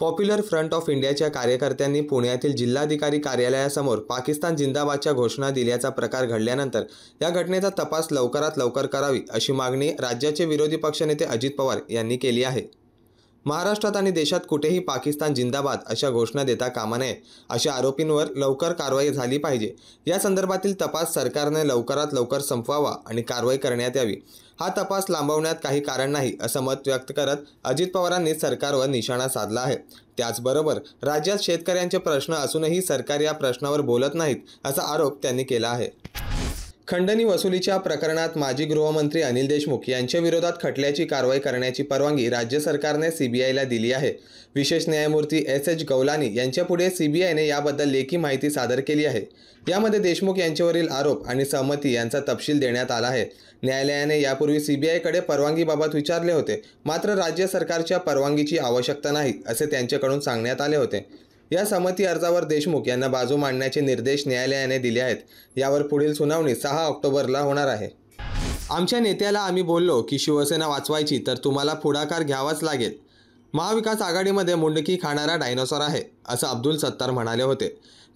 popular front of इंडियाच्या कार्यकर्त्यांनी पुण्यातील जिल्हाधिकारी कार्यालयासमोर पाकिस्तान जिंदाबादच्या घोषणा दिल्याचा प्रकार घडल्यानंतर या घटनेचा तपास लवकरात लवकर करावी अशी मागणी राज्याचे विरोधी पक्षनेते अजित पवार यांनी केली आहे महाराष्ट्रात आणि देशात कुठेही पाकिस्तान जिंदाबाद अशा घोषणा देता कामा नये अशा आरोपींवर लवकर कारवाई झाली पाहिजे या संदर्भातील तपास सरकारने लवकरात लवकर संपवावा आणि कारवाई करण्यात यावी हा तपास लांबवण्यात काही कारण नाही असं मत व्यक्त करत अजित पवारांनी सरकारवर निशाणा साधला आहे त्याचबरोबर राज्यात शेतकऱ्यांचे प्रश्न असूनही सरकार या प्रश्नावर बोलत नाहीत असा आरोप त्यांनी केला आहे खंडणी वसुलीच्या प्रकरणात माजी गृहमंत्री अनिल देशमुख यांच्या विरोधात खटल्याची कारवाई करण्याची परवानगी राज्य सरकारने सीबीआयला दिली आहे विशेष न्यायमूर्ती एस एच गौलानी यांच्यापुढे सीबीआयने याबद्दल लेखी माहिती सादर केली आहे यामध्ये देशमुख यांच्यावरील आरोप आणि सहमती यांचा तपशील देण्यात आला आहे न्यायालयाने यापूर्वी सीबीआयकडे परवानगीबाबत विचारले होते मात्र राज्य सरकारच्या परवानगीची आवश्यकता नाही असे त्यांच्याकडून सांगण्यात आले होते या समती अर्जावर देशमुख यांना बाजू मांडण्याचे निर्देश न्यायालयाने दिले आहेत यावर पुढील सुनावणी सहा ऑक्टोबरला होणार आहे आमच्या नेत्याला आम्ही बोललो की शिवसेना वाचवायची तर तुम्हाला पुढाकार घ्यावाच लागेल महाविकास आघाडीमध्ये मुंडकी खाणारा डायनोसॉर आहे असं अब्दुल सत्तार म्हणाले होते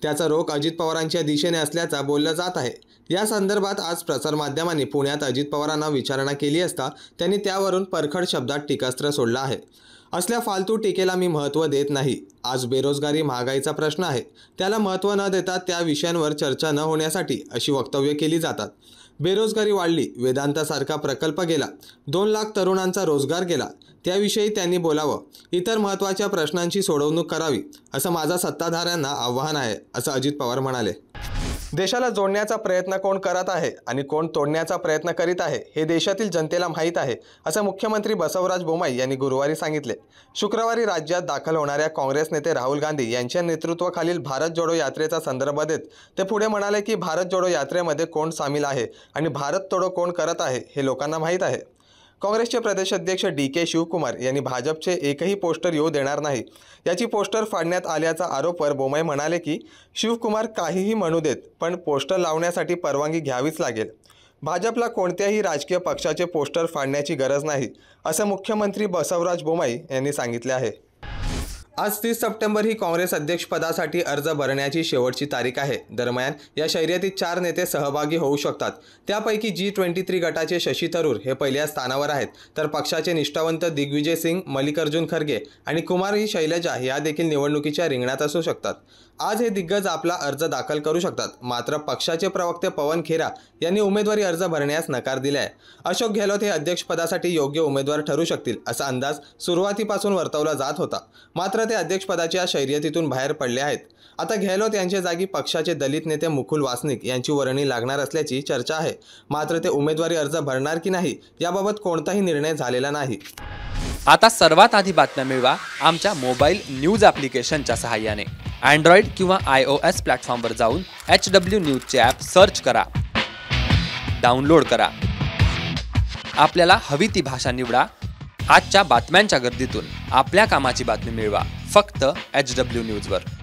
त्याचा रोख अजित पवारांच्या दिशेने असल्याचा बोललं जात आहे या संदर्भात आज प्रसारमाध्यमांनी पुण्यात अजित पवारांना विचारणा केली असता त्यांनी त्यावरून परखड शब्दात टीकास्त्र सोडलं आहे असल्या फालतू टीकेला मी महत्त्व देत नाही आज बेरोजगारी महागाईचा प्रश्न आहे त्याला महत्त्व न देता त्या विषयांवर चर्चा न होण्यासाठी अशी वक्तव्य केली जातात बेरोजगारी वाढली वेदांतासारखा प्रकल्प गेला दोन लाख तरुणांचा रोजगार गेला त्याविषयी त्यांनी बोलावं इतर महत्त्वाच्या प्रश्नांची सोडवणूक करावी असं माझा सत्ताधाऱ्यांना आव्हान आहे असं अजित पवार म्हणाले देशाला जोडण्याचा प्रयत्न कोण करत आहे आणि कोण तोडण्याचा प्रयत्न करीत आहे हे देशातील जनतेला माहीत आहे असं मुख्यमंत्री बसवराज बोमाई यांनी गुरुवारी सांगितले शुक्रवारी राज्यात दाखल होणाऱ्या काँग्रेस नेते राहुल गांधी यांच्या नेतृत्वाखालील भारत जोडो यात्रेचा संदर्भ देत ते पुढे म्हणाले की भारत जोडो यात्रेमध्ये कोण सामील आहे आणि भारत तोडो कोण करत आहे हे लोकांना माहीत आहे काँग्रेसचे प्रदेशाध्यक्ष डी के शिवकुमार यांनी भाजपचे एकही पोस्टर येऊ देणार नाही याची पोस्टर फाडण्यात आल्याचा आरोपवर बोमई म्हणाले की शिवकुमार काहीही म्हणू देत पण पोस्टर लावण्यासाठी परवानगी घ्यावीच लागेल भाजपला कोणत्याही राजकीय पक्षाचे पोस्टर फाडण्याची गरज नाही असं मुख्यमंत्री बसवराज बोमाई यांनी सांगितले आहे आज तीस सप्टेंबर ही काँग्रेस अध्यक्षपदासाठी अर्ज भरण्याची शेवटची तारीख आहे दरम्यान या शर्यतीत चार नेते सहभागी होऊ शकतात त्यापैकी जी ट्वेंटी थ्री गटाचे शशी थरूर हे पहिल्या स्थानावर आहेत तर पक्षाचे निष्ठावंत दिग्विजय सिंग मल्लिकार्जुन खरगे आणि कुमारी शैलजा या देखील निवडणुकीच्या रिंगणात असू शकतात आज हे दिग्गज आपला अर्ज दाखल करू शकतात मात्र पक्षाचे प्रवक्ते पवन खेरा यांनी उमेदवारी अर्ज भरण्यास नकार दिला आहे अशोक गेहलोत हे अध्यक्षपदासाठी योग्य उमेदवार ठरू शकतील असा अंदाज सुरुवातीपासून वर्तवला जात होता मात्र ते अध्यक्षपदाच्या शर्यतीतून बाहेर पडले आहेत आता गेहलोत यांच्या जागी पक्षाचे दलित नेते मुकुल वासनिक यांची वर्णी लागणार असल्याची चर्चा आहे मात्र ते उमेदवारी अर्ज भरणार की नाही याबाबत कोणताही निर्णय झालेला नाही आता सर्वात आधी बातम्या मिळवा आमच्या मोबाईल न्यूज ॲप्लिकेशनच्या सहाय्याने अँड्रॉइड किंवा आय ओ एस प्लॅटफॉर्मवर जाऊन एच डब्ल्यू न्यूजचे ॲप सर्च करा डाउनलोड करा आपल्याला हवी ती भाषा निवडा आजच्या बातम्यांच्या गर्दीतून आपल्या कामाची बातमी मिळवा फक्त एच डब्ल्यू न्यूजवर